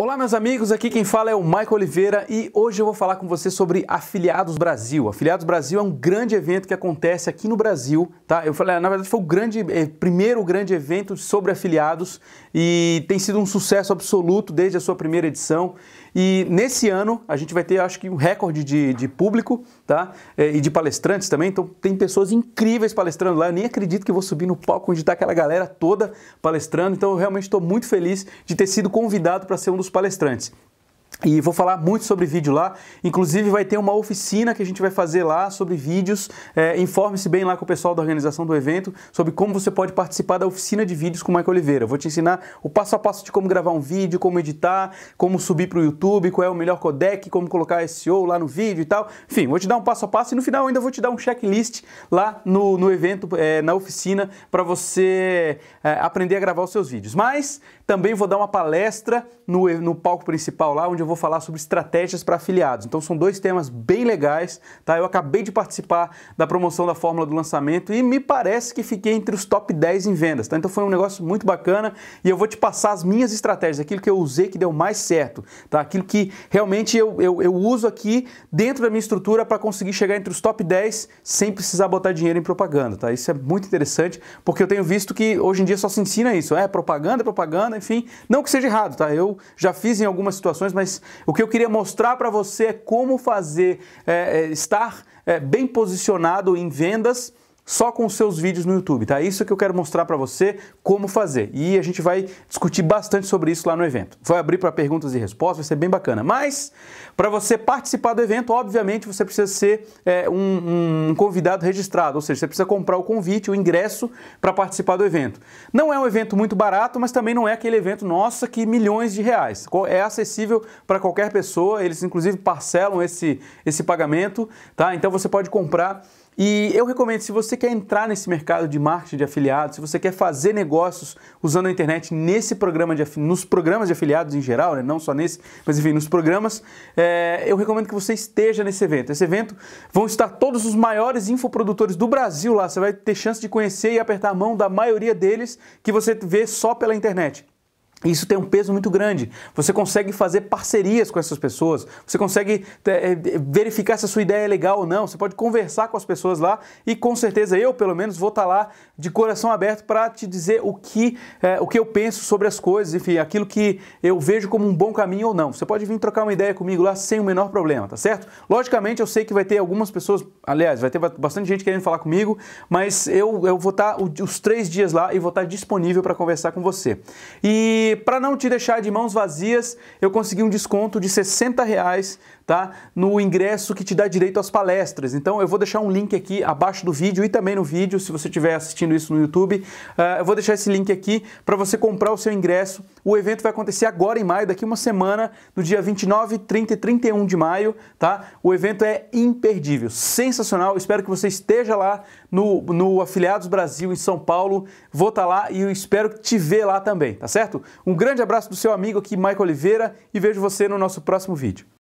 Olá meus amigos, aqui quem fala é o Michael Oliveira e hoje eu vou falar com você sobre Afiliados Brasil. Afiliados Brasil é um grande evento que acontece aqui no Brasil, tá? Eu falei, na verdade foi o grande, eh, primeiro grande evento sobre afiliados e tem sido um sucesso absoluto desde a sua primeira edição. E nesse ano a gente vai ter, acho que, um recorde de, de público, tá? Eh, e de palestrantes também. Então tem pessoas incríveis palestrando lá. Eu nem acredito que vou subir no palco onde está aquela galera toda palestrando. Então eu realmente estou muito feliz de ter sido convidado para ser um dos palestrantes. E vou falar muito sobre vídeo lá. Inclusive, vai ter uma oficina que a gente vai fazer lá sobre vídeos. É, Informe-se bem lá com o pessoal da organização do evento sobre como você pode participar da oficina de vídeos com o Michael Oliveira. Vou te ensinar o passo a passo de como gravar um vídeo, como editar, como subir para o YouTube, qual é o melhor codec, como colocar SEO lá no vídeo e tal. Enfim, vou te dar um passo a passo e no final ainda vou te dar um checklist lá no, no evento, é, na oficina, para você é, aprender a gravar os seus vídeos. Mas também vou dar uma palestra no, no palco principal lá, onde onde eu vou falar sobre estratégias para afiliados. Então são dois temas bem legais, tá? Eu acabei de participar da promoção da fórmula do lançamento e me parece que fiquei entre os top 10 em vendas, tá? Então foi um negócio muito bacana e eu vou te passar as minhas estratégias, aquilo que eu usei que deu mais certo, tá? Aquilo que realmente eu, eu, eu uso aqui dentro da minha estrutura para conseguir chegar entre os top 10 sem precisar botar dinheiro em propaganda, tá? Isso é muito interessante porque eu tenho visto que hoje em dia só se ensina isso, é propaganda, propaganda, enfim, não que seja errado, tá? Eu já fiz em algumas situações, mas mas o que eu queria mostrar para você é como fazer, é, é, estar é, bem posicionado em vendas só com os seus vídeos no YouTube, tá? Isso que eu quero mostrar para você como fazer. E a gente vai discutir bastante sobre isso lá no evento. Vai abrir para perguntas e respostas, vai ser bem bacana. Mas para você participar do evento, obviamente você precisa ser é, um, um convidado registrado, ou seja, você precisa comprar o convite, o ingresso para participar do evento. Não é um evento muito barato, mas também não é aquele evento nossa que milhões de reais. É acessível para qualquer pessoa. Eles inclusive parcelam esse esse pagamento, tá? Então você pode comprar e eu recomendo, se você quer entrar nesse mercado de marketing de afiliados, se você quer fazer negócios usando a internet nesse programa de, nos programas de afiliados em geral, né? não só nesse, mas enfim, nos programas, é, eu recomendo que você esteja nesse evento. Esse evento vão estar todos os maiores infoprodutores do Brasil lá. Você vai ter chance de conhecer e apertar a mão da maioria deles que você vê só pela internet. Isso tem um peso muito grande. Você consegue fazer parcerias com essas pessoas, você consegue eh, eh, verificar se a sua ideia é legal ou não, você pode conversar com as pessoas lá e com certeza eu, pelo menos, vou estar tá lá de coração aberto para te dizer o que, é, o que eu penso sobre as coisas, enfim, aquilo que eu vejo como um bom caminho ou não. Você pode vir trocar uma ideia comigo lá sem o menor problema, tá certo? Logicamente, eu sei que vai ter algumas pessoas, aliás, vai ter bastante gente querendo falar comigo, mas eu, eu vou estar tá os três dias lá e vou estar tá disponível para conversar com você. E e para não te deixar de mãos vazias, eu consegui um desconto de 60 reais tá? no ingresso que te dá direito às palestras. Então eu vou deixar um link aqui abaixo do vídeo e também no vídeo, se você estiver assistindo isso no YouTube, uh, eu vou deixar esse link aqui para você comprar o seu ingresso o evento vai acontecer agora em maio, daqui uma semana, no dia 29, 30 e 31 de maio, tá? O evento é imperdível, sensacional. Espero que você esteja lá no, no Afiliados Brasil em São Paulo. Vou estar tá lá e eu espero te ver lá também, tá certo? Um grande abraço do seu amigo aqui, Michael Oliveira, e vejo você no nosso próximo vídeo.